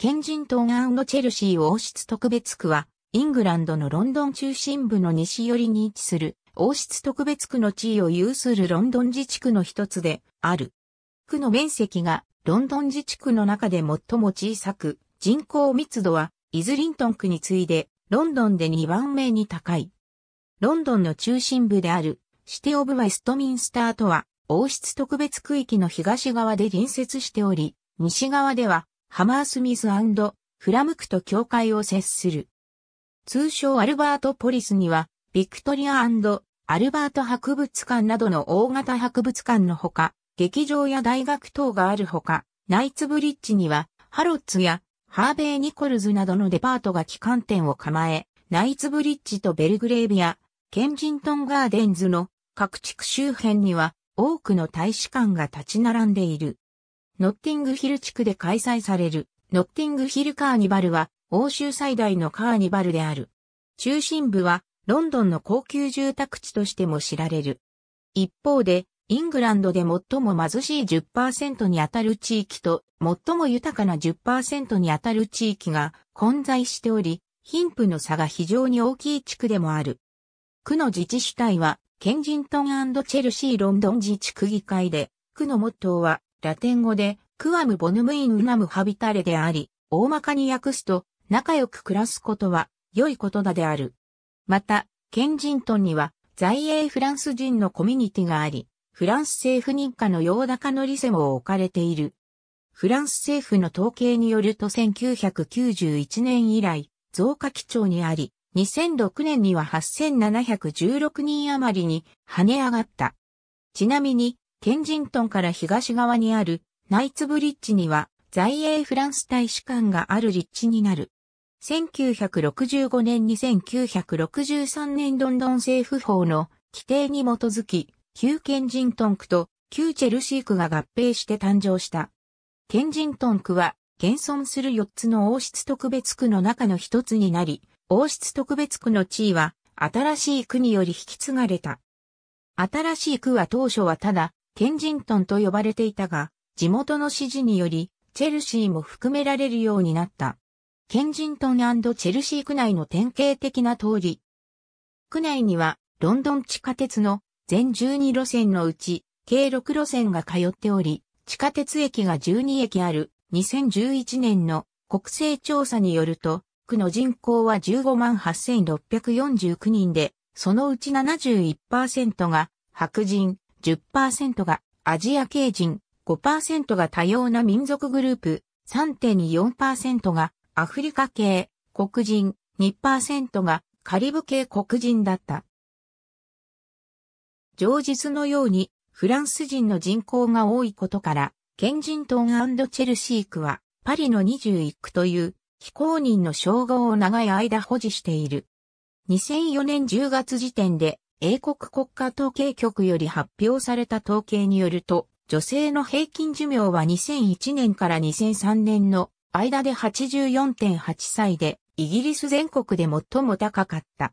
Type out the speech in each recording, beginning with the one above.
ケンジントンアチェルシー王室特別区は、イングランドのロンドン中心部の西寄りに位置する、王室特別区の地位を有するロンドン自治区の一つである。区の面積がロンドン自治区の中で最も小さく、人口密度はイズリントン区に次いで、ロンドンで2番目に高い。ロンドンの中心部である、シティオブ・ウェストミンスターとは、王室特別区域の東側で隣接しており、西側では、ハマースミスフラムクと教会を接する。通称アルバートポリスには、ビクトリアアルバート博物館などの大型博物館のほか、劇場や大学等があるほか、ナイツブリッジには、ハロッツやハーベイ・ニコルズなどのデパートが旗艦店を構え、ナイツブリッジとベルグレービア、ケンジントンガーデンズの各地区周辺には多くの大使館が立ち並んでいる。ノッティングヒル地区で開催される、ノッティングヒルカーニバルは、欧州最大のカーニバルである。中心部は、ロンドンの高級住宅地としても知られる。一方で、イングランドで最も貧しい10%にあたる地域と、最も豊かな10%にあたる地域が混在しており、貧富の差が非常に大きい地区でもある。区の自治主体は、ケンジントンチェルシーロンドン自治区議会で、区のモットーは、ラテン語で、クアムボヌムインウナムハビタレであり、大まかに訳すと、仲良く暮らすことは、良いことだである。また、ケンジントンには、在英フランス人のコミュニティがあり、フランス政府認可の洋高のリセも置かれている。フランス政府の統計によると1991年以来、増加基調にあり、2006年には8716人余りに跳ね上がった。ちなみに、ケンジントンから東側にあるナイツブリッジには在英フランス大使館がある立地になる。1965年に1963年ロンドン政府法の規定に基づき、旧ケンジントン区と旧チェルシー区が合併して誕生した。ケンジントン区は現存する4つの王室特別区の中の一つになり、王室特別区の地位は新しい区により引き継がれた。新しい区は当初はただケンジントンと呼ばれていたが、地元の指示により、チェルシーも含められるようになった。ケンジントンチェルシー区内の典型的な通り。区内には、ロンドン地下鉄の全12路線のうち、計6路線が通っており、地下鉄駅が12駅ある2011年の国勢調査によると、区の人口は15万8649人で、そのうち71%が白人、10%がアジア系人、5%が多様な民族グループ、3.4% 2がアフリカ系、黒人、2%がカリブ系黒人だった。上日のようにフランス人の人口が多いことから、ケンジントンチェルシー区はパリの21区という非公認の称号を長い間保持している。2004年10月時点で英国国家統計局より発表された統計によると、女性の平均寿命は2001年から2003年の間で84.8歳で、イギリス全国で最も高かった。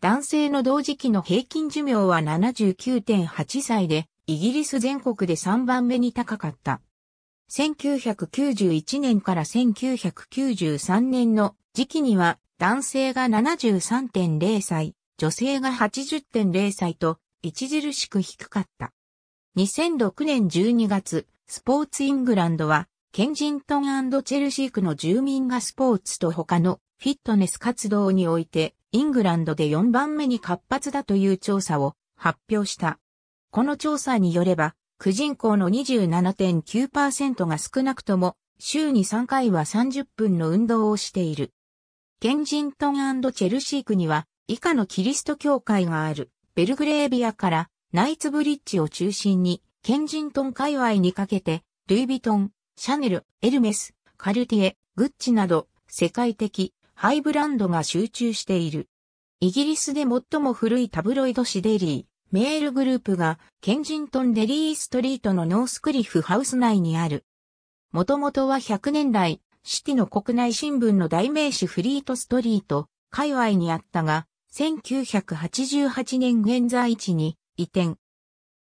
男性の同時期の平均寿命は79.8歳で、イギリス全国で3番目に高かった。1991年から1993年の時期には男性が73.0歳、女性が80.0歳と著しく低かった。2006年12月、スポーツイングランドは、ケンジントンチェルシー区の住民がスポーツと他のフィットネス活動において、イングランドで4番目に活発だという調査を発表した。この調査によれば、区人口の27.9%が少なくとも、週に3回は30分の運動をしている。ケンジントンチェルシー区には、以下のキリスト教会があるベルグレービアからナイツブリッジを中心にケンジントン界隈にかけてルイ・ヴィトン、シャネル、エルメス、カルティエ、グッチなど世界的ハイブランドが集中している。イギリスで最も古いタブロイド紙デリー、メールグループがケンジントンデリーストリートのノースクリフハウス内にある。もともとは100年来、シティの国内新聞の代名詞フリートストリート、界隈にあったが、1988年現在地に移転。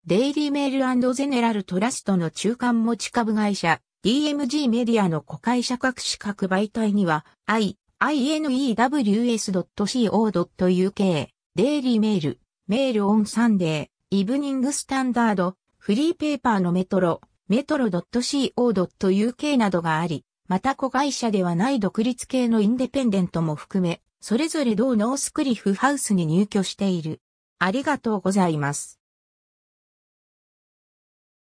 デイリーメールゼネラルトラストの中間持ち株会社 DMG メディアの子会社各資格媒体には i, inews.co.uk デイリーメール、メールオンサンデー、イブニングスタンダード、フリーペーパーのメトロ、メトロ .co.uk などがあり、また子会社ではない独立系のインデペンデントも含め、それぞれ同ノースクリフハウスに入居している。ありがとうございます。